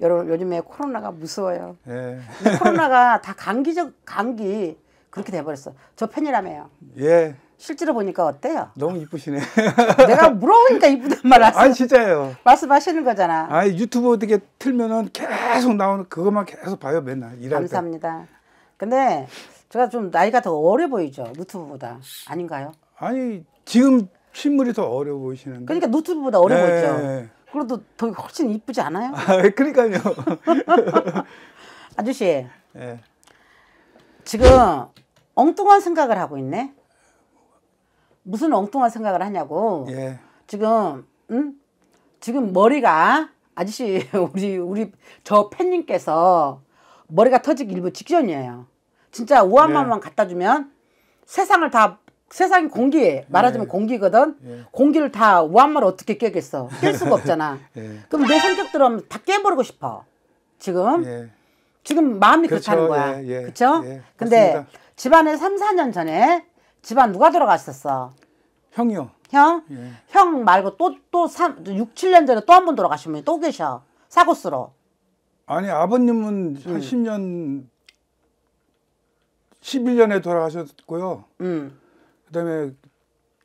여러분 요즘에 코로나가 무서워요. 예. 코로나가 다 감기적 감기 그렇게 돼버렸어. 저 팬이라며요. 예. 실제로 보니까 어때요? 너무 이쁘시네. 내가 물어보니까 이쁘단 말하세아 진짜예요. 말씀하시는 거잖아. 아 유튜브 어떻게 틀면은 계속 나오는 그것만 계속 봐요 맨날 일할 감사합니다. 때. 근데 제가 좀 나이가 더 어려 보이죠 유튜브보다 아닌가요? 아니 지금 실물이 더 어려 보이시는데. 그러니까 유튜브보다 어려 네. 보이죠. 그래도 더 훨씬 이쁘지 않아요? 아, 그러니까요. 아저씨. 네. 지금 엉뚱한 생각을 하고 있네. 무슨 엉뚱한 생각을 하냐고. 예. 지금 응? 지금 머리가 아저씨 우리 우리 저 팬님께서 머리가 터지기 일부 직전이에요. 진짜 우한만만 예. 갖다 주면 세상을 다 세상이 공기에 말하자면 네. 공기거든. 네. 공기를 다 우한말 어떻게 깨겠어? 깰 수가 없잖아. 네. 그럼 내 성격들은 다 깨버리고 싶어. 지금 지금 마음이 그렇죠. 그렇다는 거야. 예, 예. 그렇죠? 예. 근데 맞습니다. 집안에 3, 4년 전에 집안 누가 돌아가셨어? 형이요. 형? 형 말고 또또 3, 6, 7년 전에 또 한 번 돌아가신 분이 또 계셔. 사고수로. 아니 아버님은 한 10년 음. 11년에 돌아가셨고요. 음. 그다음에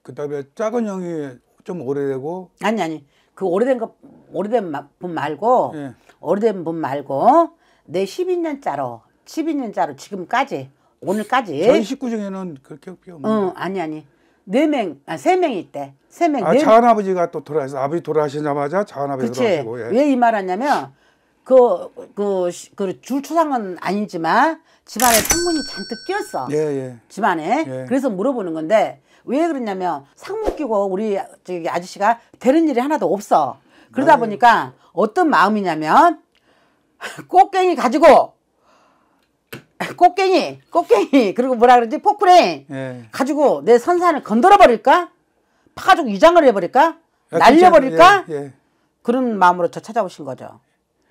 그다음에 작은 형이 좀 오래되고 아니 아니 그 오래된 거 오래된 분 말고 예. 오래된 분 말고 내 12년짜로 12년짜로 지금까지 오늘까지 저희 식구 중에는 그렇게 없는 응 아니 아니 네 명, 아, 세 명이 있대. 세 명. 아, 네... 자은아버지가 또 돌아서 아버지 돌아가시자마자 자은아버지 돌아가시고. 예. 왜 이 말하냐면 그, 그, 그, 줄추상은 아니지만 집안에 상문이 잔뜩 끼었어. 예, 예. 집안에. 예. 그래서 물어보는 건데 왜 그러냐면 상문 끼고 우리 저기 아저씨가 되는 일이 하나도 없어. 그러다 네. 보니까 어떤 마음이냐면 꽃갱이 가지고 꽃갱이, 꽃갱이, 그리고 뭐라 그러지? 포크레인 예. 가지고 내 선산을 건드려 버릴까? 파가지고 위장을 해버릴까? 날려버릴까? 예, 예. 그런 마음으로 저 찾아오신 거죠.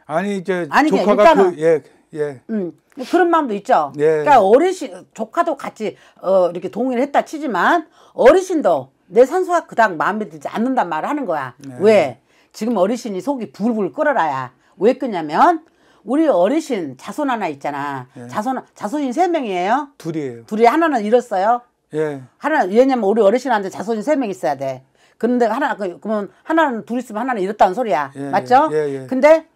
아니 이제 아니, 조카가 그, 예, 예. 음, 뭐 그런 마음도 있죠. 예. 그러니까 어르신 조카도 같이 어, 이렇게 동의를 했다 치지만 어르신도 내 산소가 그닥 마음에 들지 않는단 말을 하는 거야. 네. 왜? 지금 어르신이 속이 불불 끓어라야. 왜 끄냐면 우리 어르신 자손 하나 있잖아. 예. 자손 자손이 세 명이에요. 둘이에요. 둘이 하나는 잃었어요. 예. 하나 왜냐면 우리 어르신한테 자손이 세명 있어야 돼. 그런데 하나 그, 그러면 하나는 둘 있으면 하나는 잃었다는 소리야. 예. 예. 맞죠? 예, 예. 근데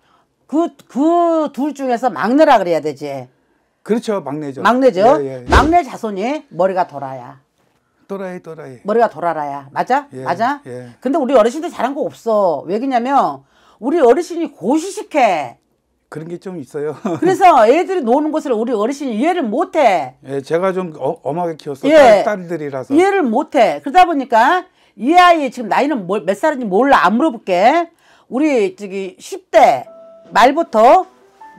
그그둘 중에서 막내라 그래야 되지. 그렇죠 막내죠. 막내죠. 예, 예, 예. 막내 자손이 머리가 돌아야. 돌아해 돌아해. 머리가 돌아라야 맞아? 예, 맞아? 예. 근데 우리 어르신들 잘한 거 없어. 왜그냐면 우리 어르신이 고시식해. 그런 게 좀 있어요. 그래서 애들이 노는 것을 우리 어르신이 이해를 못해. 예, 제가 좀 어, 엄하게 키웠어요. 예, 딸들이라서. 이해를 못해. 그러다 보니까 이 아이 지금 나이는 몇 살인지 몰라 안 물어볼게. 우리 저기 10대 말부터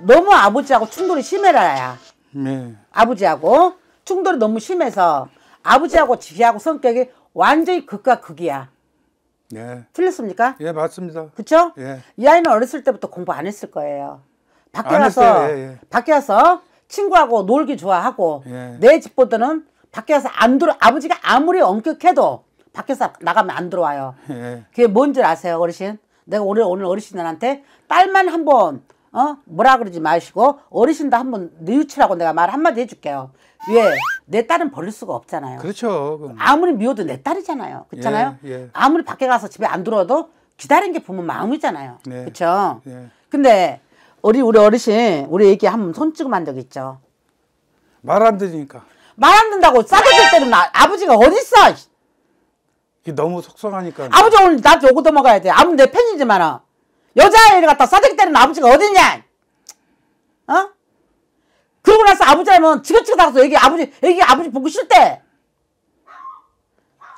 너무 아버지하고 충돌이 심해라야. 네. 아버지하고 충돌이 너무 심해서 아버지하고 지하고 휘 성격이 완전히 극과 극이야. 네. 틀렸습니까? 예, 맞습니다. 그쵸? 예. 이 아이는 어렸을 때부터 공부 안 했을 거예요. 밖에 가서, 예, 예. 밖에 가서 친구하고 놀기 좋아하고, 예. 내 집보다는 밖에 가서 안 들어, 아버지가 아무리 엄격해도 밖에서 나가면 안 들어와요. 예. 그게 뭔 줄 아세요, 어르신? 내가 오늘 오늘 어르신들한테 딸만 한번 어 뭐라 그러지 마시고 어르신도 한번 뉘우치라고 내가 말 한마디 해줄게요. 왜? 내 딸은 버릴 수가 없잖아요. 그렇죠. 그럼. 아무리 미워도 내 딸이잖아요. 그렇잖아요. 예, 예. 아무리 밖에 가서 집에 안 들어도 기다린 게 부모 마음이잖아요. 네. 그렇죠? 예. 그렇죠. 근데 우리 우리 어르신 우리 얘기 한 번 손찌고 만적 있죠. 말 안 듣으니까. 말 안 듣는다고 싸게 될 때는 아버지가 어딨어? 이게 너무 속상하니까. 아버지 오늘 나한테 욕을 더 먹어야 돼. 아무내 팬이지만은. 여자애를 갖다 싸대기 때는 아버지가 어딨냐? 어? 그러고 나서 아버지 하면 지긋지긋 하고서 여기 아버지, 여기 아버지 보고 싫대.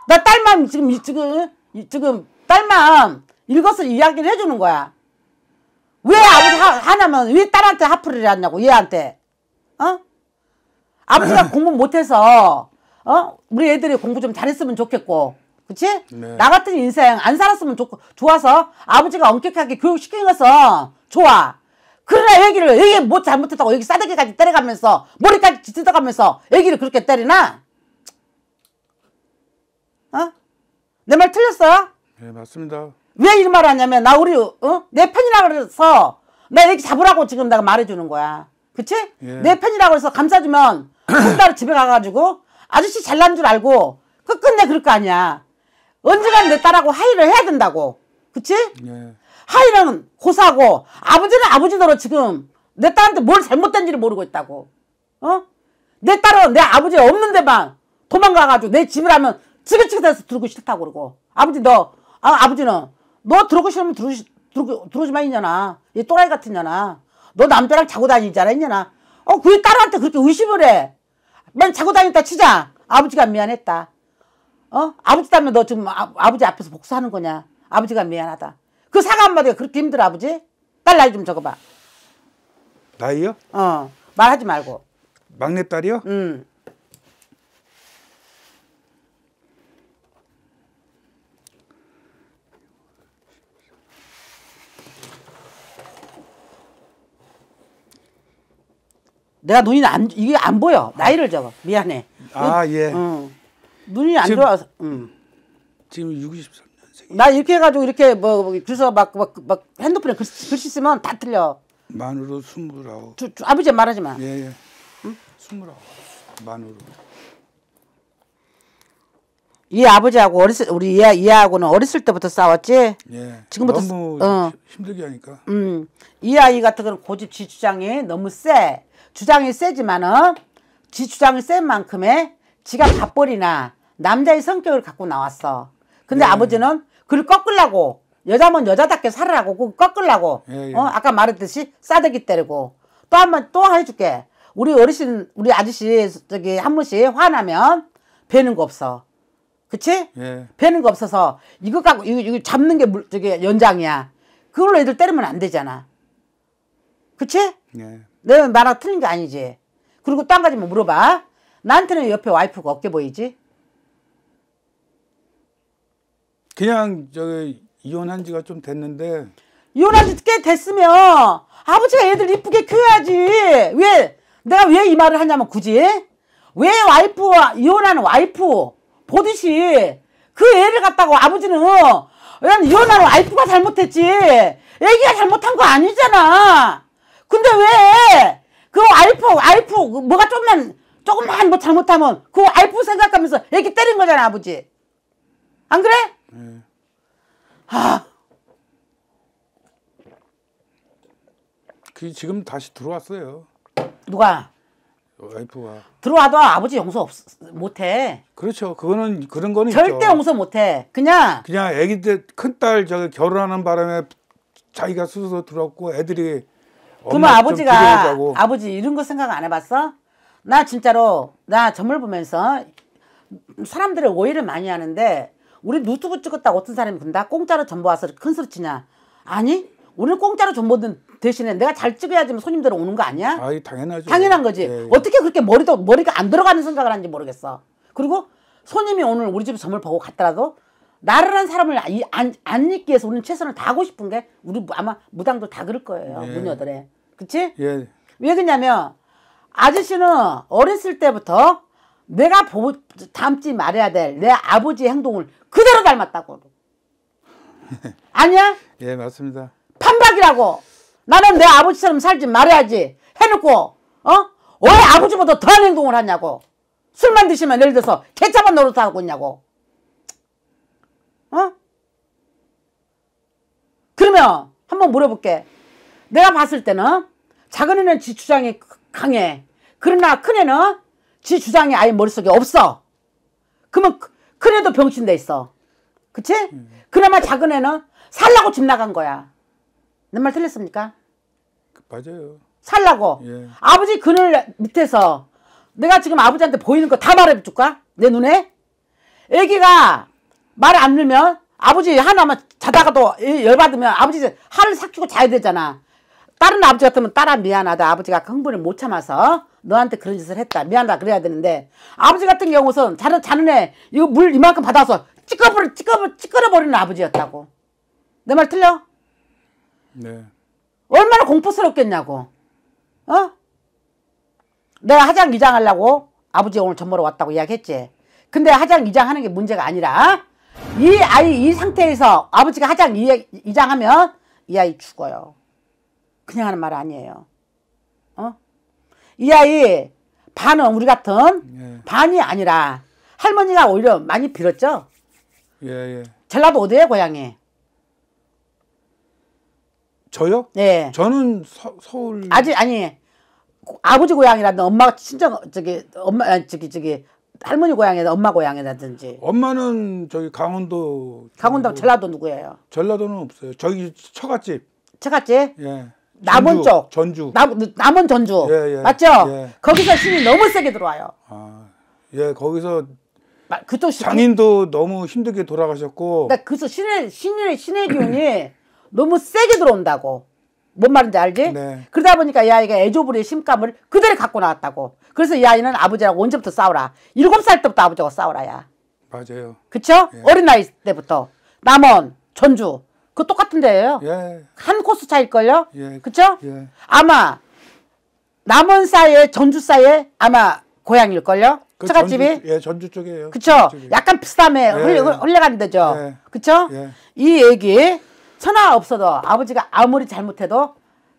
나 딸만 지금, 지금, 지금 딸만 이것을 이야기를 해주는 거야. 왜 아버지 하, 하냐면 왜 딸한테 하프를 했냐고 얘한테 어 아버지가 공부 못해서 어 우리 애들이 공부 좀 잘했으면 좋겠고 그치? 네. 나 같은 인생 안 살았으면 좋고, 좋아서 아버지가 엄격하게 교육시킨 것은 좋아. 그러나 애기를, 애기 못 잘못했다고 여기 싸대기까지 때려가면서, 머리까지 찢어가면서 애기를 그렇게 때리나? 어? 내 말 틀렸어? 네, 맞습니다. 왜 이런 말 하냐면, 나 우리, 어? 내 편이라고 해서, 나 애기 잡으라고 지금 내가 말해주는 거야. 그치? 예. 내 편이라고 해서 감싸주면, 혼자로 집에 가가지고, 아저씨 잘난 줄 알고, 끝끝내 그럴 거 아니야. 언젠간 내 딸하고 하이를 해야 된다고. 그치? 네. 하이는 고사고 아버지는 아버지대로 지금 내 딸한테 뭘 잘못된지를 모르고 있다고. 어? 내 딸은 내 아버지 없는 데만 도망가가지고 내 집을 하면 지긋지긋해서 들고 싶다고 그러고. 아버지 너, 아, 아버지는 너 들어오고 싶으면 들어오지, 들어, 들어오지 마, 있냐나. 얘 또라이 같은 년나너 남자랑 자고 다니잖아, 있냐나. 어, 그게 딸한테 그렇게 의심을 해. 맨 자고 다녔다 치자. 아버지가 미안했다. 어? 아버지 때문에 너 지금 아, 버지 앞에서 복수하는 거냐? 아버지가 미안하다. 그 사과 한마디가 그렇게 힘들어, 아버지? 딸 나이 좀 적어봐. 나이요? 어. 말하지 말고. 막내딸이요? 응. 내가 눈이 안, 이게 안 보여. 나이를 적어. 미안해. 아, 응? 예. 응. 눈이 안 지금, 들어와서. 음. 지금 63년생. 나 이렇게 해가지고 이렇게 뭐 그래서 뭐 막 막, 막 핸드폰에 글, 씨 쓰면 다 틀려. 만으로 스물아홉. 아버지 말하지 마. 예예. 예. 응? 예. 스물아홉 만으로. 이 아버지하고 어렸을 우리 이 얘하고는 어렸을 때부터 싸웠지. 예. 지금부터 너무 어. 힘들게 하니까. 음. 이 아이 같은 그런 고집 지 주장이 너무 세. 주장이 세지만은 지 주장이 센 만큼의 지가 밥벌이나 남자의 성격을 갖고 나왔어. 근데 예. 아버지는 그걸 꺾으려고 여자면 여자답게 살라고그 꺾으려고 예, 예. 어? 아까 말했듯이 싸대기 때리고 또 한 번 또 해줄게. 우리 어르신 우리 아저씨 저기 한 번씩 화나면 배는 거 없어. 그치? 예. 배는 거 없어서 이거 갖고 이거, 이거 잡는 게 물, 저기 연장이야. 그걸로 애들 때리면 안 되잖아. 그치? 예. 내가 나랑 틀린 게 아니지. 그리고 또 한 가지만 물어봐. 나한테는 옆에 와이프가 없게 보이지? 그냥 저 이혼한 지가 좀 됐는데 이혼한 지 꽤 됐으면 아버지가 애들 이쁘게 키워야지 왜 내가 왜 이 말을 하냐면 굳이 왜 와이프와 이혼하는 와이프 보듯이 그 애를 갖다고 아버지는 난 이혼하는 와이프가 잘못했지 애기가 잘못한 거 아니잖아 근데 왜 그 와이프 와이프 뭐가 조금만 조금만 뭐 잘못하면 그 와이프 생각하면서 애기 때린 거잖아 아버지 안 그래? 아! 그 지금 다시 들어왔어요. 누가? 와이프가. 들어와도 아버지 용서 없, 못해. 그렇죠. 그거는 그런 거는 절대 있죠. 용서 못해. 그냥 그냥 아기 때 큰딸 저기 결혼하는 바람에 자기가 스스로 들어왔고 애들이 그러면 아버지가 아버지 이런 거 생각 안 해봤어? 나 진짜로 나 점을 보면서 사람들의 오해를 많이 하는데 우리 노트북 찍었다 어떤 사람이 본다 공짜로 전부 와서 큰 소리 치냐 아니 오늘 공짜로 전보든 대신에 내가 잘 찍어야지 손님들 오는 거 아니야? 아, 당연하죠. 당연한 거지. 예, 예. 어떻게 그렇게 머리도 머리가 안 들어가는 생각을 하는지 모르겠어. 그리고 손님이 오늘 우리 집 점을 보고 갔더라도 나를한 사람을 이, 안, 안 잊기 위해서 우리는 최선을 다하고 싶은 게 우리 아마 무당도 다 그럴 거예요. 예. 무녀들에. 그치? 예. 왜 그러냐면 아저씨는 어렸을 때부터 내가 보, 담지 말아야 될 내 아버지의 행동을 그대로 닮았다고. 아니야? 예, 맞습니다. 판박이라고. 나는 내 아버지처럼 살지 말아야지. 해놓고, 어? 왜 아버지보다 더한 행동을 하냐고. 술만 드시면 예를 들어서 개차반 노릇하고 있냐고. 어? 그러면 한번 물어볼게. 내가 봤을 때는 작은 애는 지 주장이 강해. 그러나 큰 애는 지 주장이 아예 머릿속에 없어. 그러면 그래도 병신돼 있어. 그치? 음. 그나마 작은 애는 살라고 집 나간 거야. 내 말 틀렸습니까? 맞아요. 살라고. 예. 아버지 그늘 밑에서 내가 지금 아버지한테 보이는 거 다 말해줄까? 내 눈에? 애기가 말을안 들면 아버지 하나만 자다가도 열받으면 아버지 하를 삭히고 자야 되잖아. 다른 아버지 같으면 딸아 미안하다. 아버지가 그 흥분을 못 참아서 너한테 그런 짓을 했다. 미안하다. 그래야 되는데 아버지 같은 경우선 자는 자는 애 이거 물 이만큼 받아서 찌꺼버려 찌꺼버 찌꺼버리는 아버지였다고. 내 말 틀려? 네. 얼마나 공포스럽겠냐고. 어? 내가 하장 이장하려고 아버지 오늘 전모로 왔다고 이야기했지. 근데 하장 이장하는 게 문제가 아니라 이 아이 이 상태에서 아버지가 하장 이장하면 이 아이 죽어요. 그냥 하는 말 아니에요. 이 아이 반은 우리 같은 예. 반이 아니라 할머니가 오히려 많이 빌었죠. 예, 예. 전라도 어디예 고향이? 저요? 네. 저는 서, 울 아직 아니 아버지 고향이라든 엄마 친정 저기 엄마 저기 저기 할머니 고향이라 엄마 고향이라든지. 엄마는 저기 강원도. 강원도 전라도 누구예요? 전라도는 없어요. 저기 처갓집. 처갓집? 예. 남원 전주, 쪽. 전주. 남, 남원 전주. 예, 예, 맞죠? 예. 거기서 신이 너무 세게 들어와요. 아, 예, 거기서 그쪽 장인도 너무 힘들게 돌아가셨고. 그러니까 그래서 신의, 신의, 신의 기운이 너무 세게 들어온다고. 뭔 말인지 알지? 네. 그러다 보니까 이 아이가 애조부리의 심감을 그대로 갖고 나왔다고. 그래서 이 아이는 아버지랑 언제부터 싸우라. 일곱 살 때부터 아버지하고 싸우라, 야. 맞아요. 그쵸? 예. 어린 나이 때부터. 남원, 전주. 그 똑같은데요. 예 예. 한 코스 차일걸요. 예. 그렇죠? 예. 아마 남원사에전주사에 아마 고향일걸요. 그 처갓집이 전주, 예 전주 쪽이에요. 그쵸? 전 약간 비슷함에 예. 흘려 흘려간 데죠. 예. 그쵸? 예. 이 얘기 천하 없어도 아버지가 아무리 잘못해도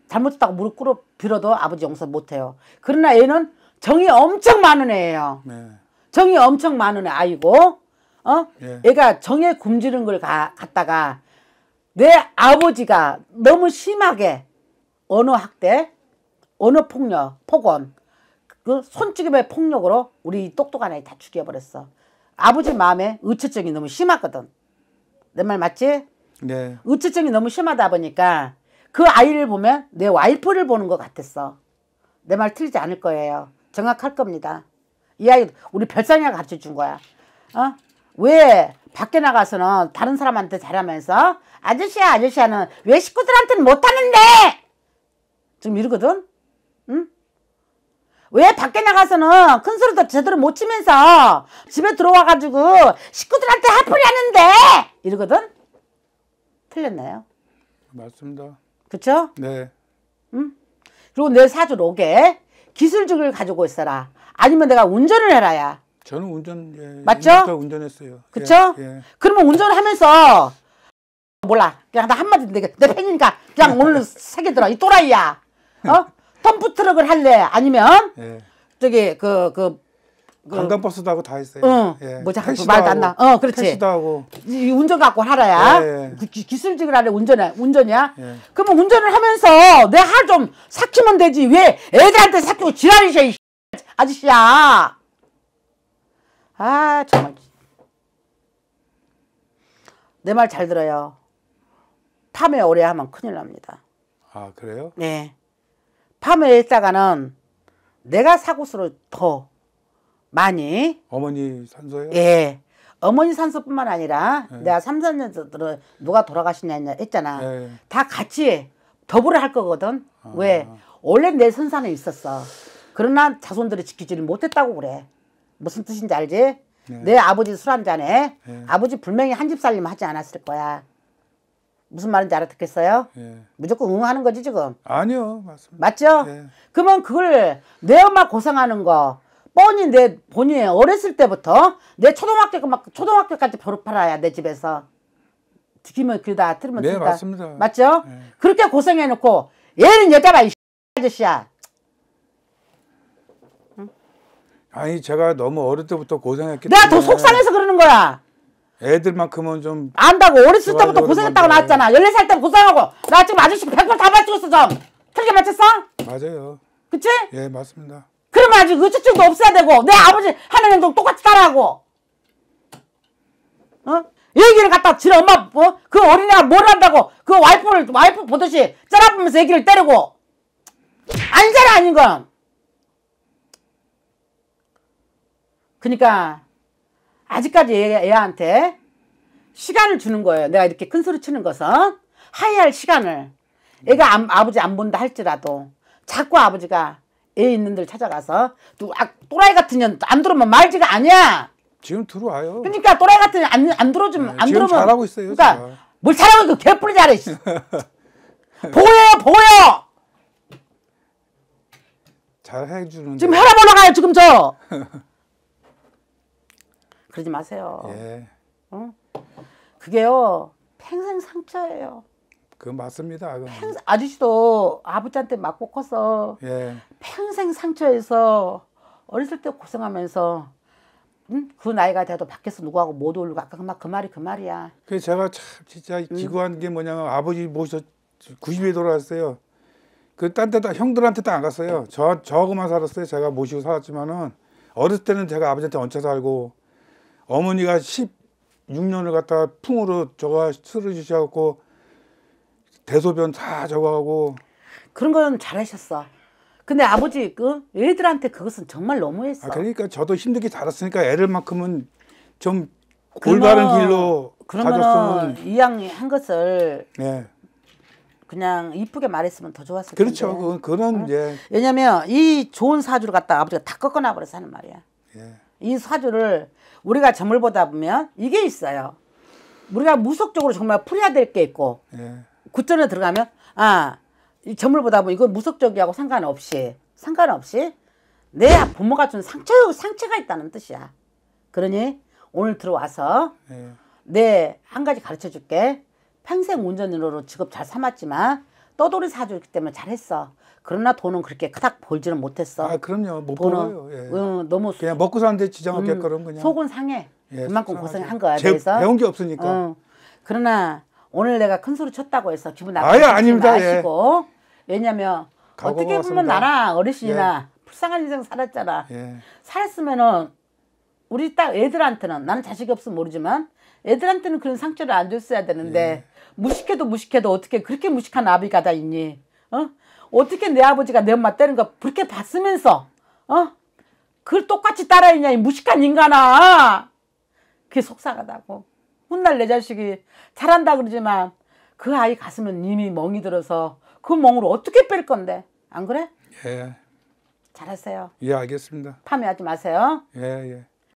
잘못했다고 무릎 꿇어 빌어도 아버지 용서 못해요. 그러나 얘는 정이 엄청 많은 애예요. 예. 정이 엄청 많은 애 아이고, 어? 예. 얘가 정에 굶주린 걸 가, 갖다가 내 아버지가 너무 심하게 언어 학대, 언어 폭력, 폭언, 그 손찌검의 폭력으로 우리 똑똑한 아이 다 죽여버렸어. 아버지 마음에 의처증이 너무 심하거든. 내 말 맞지? 네. 의처증이 너무 심하다 보니까 그 아이를 보면 내 와이프를 보는 것 같았어. 내 말 틀리지 않을 거예요. 정확할 겁니다. 이 아이 우리 별상이가 가르쳐 준 거야. 어? 왜 밖에 나가서는 다른 사람한테 잘하면서 아저씨야 아저씨야는 왜 식구들한테는 못하는데 지금 이러거든 응? 왜 밖에 나가서는 큰 소리도 제대로 못 치면서 집에 들어와가지고 식구들한테 하풀이하는데 이러거든 틀렸나요? 맞습니다 그쵸? 네 응? 그리고 내 사주 로게 기술직을 가지고 있어라 아니면 내가 운전을 해라야 저는 운전 예, 맞죠? 운전했어요. 그렇죠? 예, 예. 그러면 운전하면서 몰라 그냥 나 한마디 내게 내 팬이니까 그냥 오늘 세게 들어 이 또라이야. 어? 덤프 트럭을 할래 아니면 예. 저기 그그 그, 그, 관광버스도 그 하고 다 했어요. 응. 예. 뭐지 말도 안 나. 어, 그렇지. 택시도 하고. 이, 운전 갖고 하라야. 예. 그, 기술직을 하래 운전해. 운전이야. 예. 그러면 운전을 하면서 내할좀 삭히면 되지. 왜 애들한테 삭히고 지랄이셔 이 아저씨야. 아 정말 내 말 잘 들어요. 팜에 오래 하면 큰일 납니다. 아 그래요? 네. 팜에 있다가는 내가 사고수를 더 많이 어머니 산소요? 예. 어머니 산소뿐만 아니라 네. 내가 3, 4년 누가 돌아가시냐 했잖아. 네. 다 같이 더불어 할 거거든. 아. 왜? 원래 내 선산에 있었어. 그러나 자손들이 지키지를 못했다고 그래. 무슨 뜻인지 알지? 네. 내 아버지 술 한 잔에 네. 아버지 불명이 한 집 살림 하지 않았을 거야. 무슨 말인지 알아듣겠어요? 네. 무조건 응 하는 거지 지금? 아니요. 맞습니다. 맞죠? 네. 그러면 그걸 내 엄마 고생하는 거 뻔히 내 본인이 어렸을 때부터 내 초등학교 막 초등학교까지 버릇팔아야 내 집에서 듣기면 그다 틀면 네, 틀다. 맞습니다. 맞죠? 네. 그렇게 고생해놓고 얘는 여자가이 아저씨야. 아니 제가 너무 어릴 때부터 고생했기 때문에 내가 더 속상해서 그러는 거야. 애들만큼은 좀 안다고 어렸을 때부터 고생했다고 나왔잖아. 14살 때 고생하고 나 지금 아저씨 100%다 맞추고 있어 좀. 틀게 맞췄어? 맞아요. 그치? 예 맞습니다. 그러면 아직 의추증도 그 없어야 되고 내 아버지 하는 행동 똑같이 따라하고 어? 얘기를 갖다 지는 엄마 뭐 그 어? 어린애가 뭘 한다고 그 와이프를 와이프 보듯이 짜라보면서 얘기를 때리고 아니잖아 아닌 건 그러니까 아직까지 애, 애한테 시간을 주는 거예요. 내가 이렇게 큰 소리 치는 것은 하이할 시간을 애가 안, 아버지 안 본다 할지라도 자꾸 아버지가 애 있는 데를 찾아가서 누 아, 또라이 같은 년 안 들어오면 말지가 아니야. 지금 들어와요. 그러니까 또라이 같은 년 안, 안 들어주면 네, 안 들어오면 잘하고 있어요. 그러니까 제가. 뭘 잘하고 그 개뿔이 잘해. 보여 보여. 잘 해주는. 지금 혈압 올라가요 지금 저. 그러지 마세요. 예. 응? 어? 그게요 평생 상처예요. 그 맞습니다. 평, 아저씨도 아버지한테 맞고 커서 예. 평생 상처에서 어렸을 때 고생하면서 응? 그 나이가 돼도 밖에서 누구하고 못 어울리고 아까 그, 그 말이 그 말이야. 그 제가 참 진짜 기구한 음. 응. 게 뭐냐면 아버지 모셔 90에 돌아왔어요. 그 딴 데다 형들한테 도안 갔어요. 저저하만 살았어요. 제가 모시고 살았지만은 어렸을 때는 제가 아버지한테 얹혀 살고 어머니가 16년을 갖다가 풍으로 저거 쓰러지셔갖고 대소변 다 저거 하고 그런 건 잘하셨어. 근데 아버지 그 애들한테 그것은 정말 너무했어. 아, 그러니까 저도 힘들게 자랐으니까 애들만큼은 좀 올바른 길로 가졌으면 이왕 한 것을 네. 그냥 이쁘게 말했으면 더 좋았을 그렇죠. 텐데. 그렇죠. 그건 어? 이제 왜냐면 이 좋은 사주를 갖다 가 아버지가 다 꺾어놔 버려서 하는 말이야. 예. 이 사주를 우리가 점을 보다 보면 이게 있어요. 우리가 무속적으로 정말 풀어야 될 게 있고 구전에 예. 들어가면 아이 점을 보다 보면 이건 무속적이하고 상관없이 상관없이 내 부모가 준 상처 상처가 있다는 뜻이야. 그러니 오늘 들어와서 예. 내한 네, 가지 가르쳐 줄게. 평생 운전으로 직업 잘 삼았지만 떠돌이 사주기 때문에 잘했어. 그러나 돈은 그렇게 크닥 벌지는 못했어. 아 그럼요 못 벌어요. 예. 응, 어, 너무 그냥 먹고 사는데 지장 없게 그런 그냥 속은 상해. 예, 그만큼 고생한 거야. 제, 그래서 배운 게 없으니까. 응. 어. 그러나 오늘 내가 큰 소리 쳤다고 해서 기분 나쁘지 아닙니다. 예. 마시고 예. 왜냐면 어떻게 보면 나나 어르신이나 예. 불쌍한 인생 살았잖아. 예. 살았으면은 우리 딱 애들한테는 나는 자식이 없으면 모르지만 애들한테는 그런 상처를 안 줬어야 되는데 예. 무식해도 무식해도 어떻게 그렇게 무식한 아비가 다 있니? 어? 어떻게 내 아버지가 내 엄마 때린 거 그렇게 봤으면서 어? 그걸 똑같이 따라했냐 이 무식한 인간아 그게 속상하다고 훗날 내 자식이 잘한다 그러지만 그 아이 가슴은 이미 멍이 들어서 그멍을 어떻게 뺄 건데 안 그래? 예 잘하세요 예 알겠습니다 파매하지 마세요 예 예.